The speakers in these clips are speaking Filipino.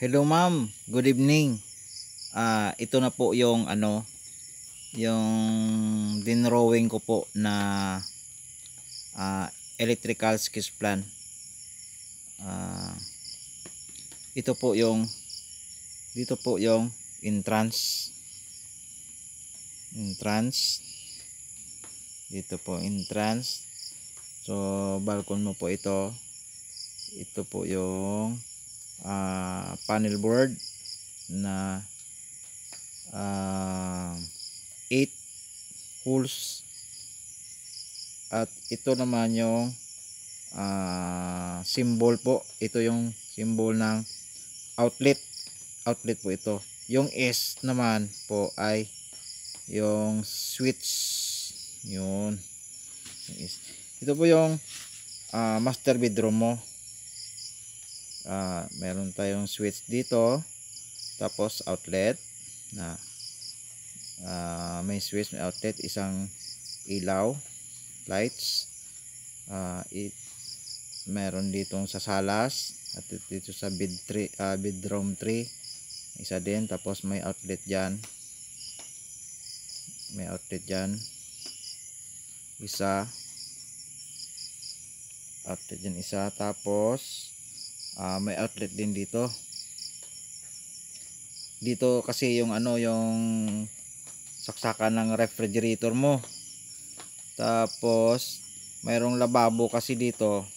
Hello ma'am, good evening. Ah, uh, ito na po yung ano yung dinrowing ko po na uh, electrical sketch plan. Uh, ito po yung dito po yung entrance entrance dito po entrance so balcony mo po ito ito po yung uh, panel board na uh, ah, 8 holes at ito naman yung uh, symbol po ito yung symbol ng outlet outlet po ito yung S naman po ay yung switch yun ito po yung uh, master bedroom mo uh, meron tayong switch dito tapos outlet na uh, may switch may outlet isang ilaw lights uh, ah, it, meron ditong sa salas at dito sa bed tree, uh, bedroom 3 isa din tapos may outlet dyan may outlet dyan isa outlet dyan isa tapos uh, may outlet din dito dito kasi yung ano yung saksakan ng refrigerator mo tapos mayroong lababo kasi dito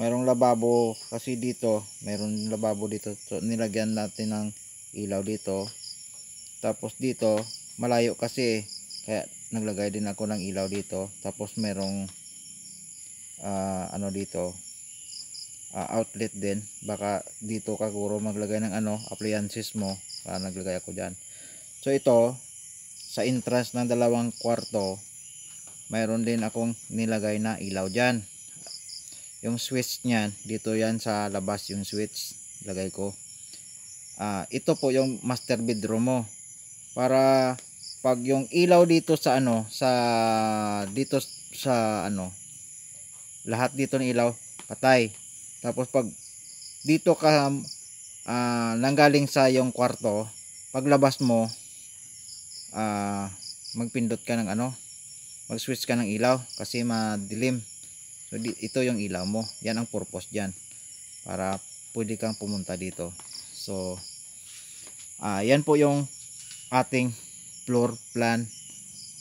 mayroong lababo kasi dito mayroong lababo dito so, nilagyan natin ng ilaw dito tapos dito malayo kasi kaya naglagay din ako ng ilaw dito tapos merong uh, ah, ano dito uh, outlet din baka dito ka kuro maglagay ng ano appliances mo para ah, naglagay ako dyan so ito sa entrance ng dalawang kwarto mayroon din akong nilagay na ilaw dyan yung switch nyan dito yan sa labas yung switch lagay ko uh, ito po yung master bedroom mo para pag yung ilaw dito sa ano sa dito sa ano lahat dito ng ilaw patay tapos pag dito ka uh, nanggaling sa yung kwarto, paglabas mo uh, magpindot ka ng ano, mag-switch ka ng ilaw kasi madilim. So ito yung ilaw mo. Yan ang purpose diyan para pwede kang pumunta dito. So uh, yan po yung ating floor plan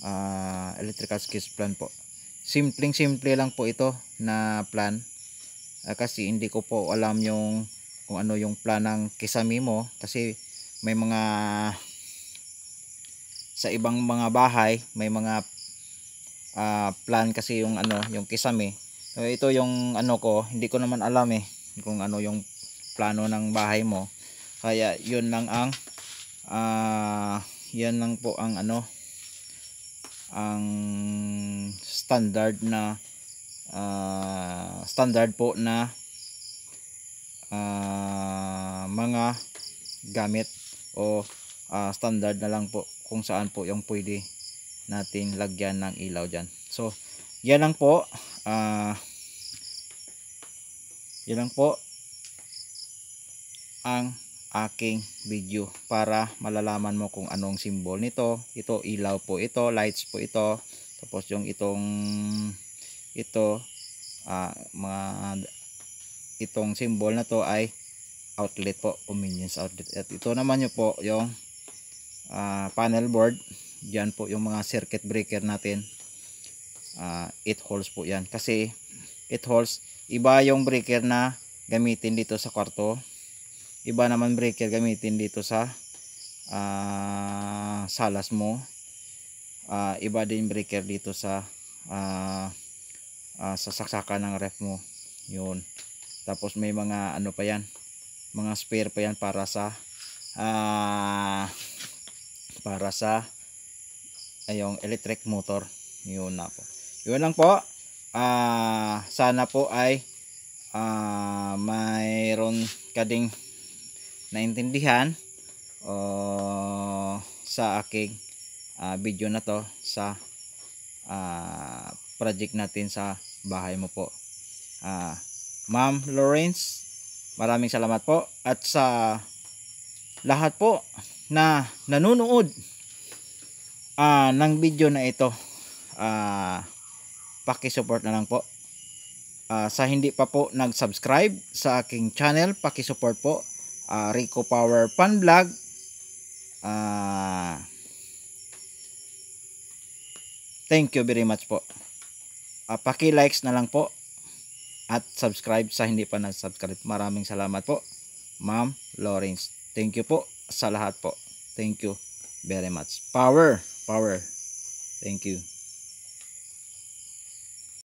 uh, electrical sketch plan po. Simpleng simple lang po ito na plan uh, kasi hindi ko po alam yung kung ano yung plan ng kisami mo kasi may mga sa ibang mga bahay may mga uh, plan kasi yung ano yung kisami so, ito yung ano ko hindi ko naman alam eh kung ano yung plano ng bahay mo kaya yun lang ang uh, ah, yan lang po ang ano ang standard na uh, standard po na uh, mga gamit o uh, standard na lang po kung saan po yung pwede natin lagyan ng ilaw dyan so yan lang po uh, yan lang po ang aking video para malalaman mo kung anong symbol nito ito ilaw po ito lights po ito tapos yung itong ito uh, mga itong symbol na to ay outlet po convenience outlet at ito naman nyo po yung uh, panel board dyan po yung mga circuit breaker natin 8 uh, ah, holes po yan kasi 8 holes iba yung breaker na gamitin dito sa kwarto iba naman breaker gamitin dito sa uh, salas mo uh, iba din breaker dito sa uh, uh, ah, sasaksakan ng ref mo yun tapos may mga ano pa yan mga spare pa yan para sa uh, para sa ayong electric motor yun na po yun lang po uh, sana po ay uh, mayroon ka ding naintindihan uh, sa aking uh, video na to sa uh, project natin sa bahay mo po. Uh, Ma'am Lawrence, maraming salamat po at sa lahat po na nanonood uh, ng video na ito. Uh, paki-support na lang po. Uh, sa hindi pa po nag-subscribe sa aking channel, paki-support po. Uh, Rico Power Pan Vlog. Uh, thank you very much po uh, paki-likes na lang po at subscribe sa hindi pa nag subscribe Maraming salamat po, Ma'am Lawrence. Thank you po sa lahat po. Thank you very much. Power, power. Thank you.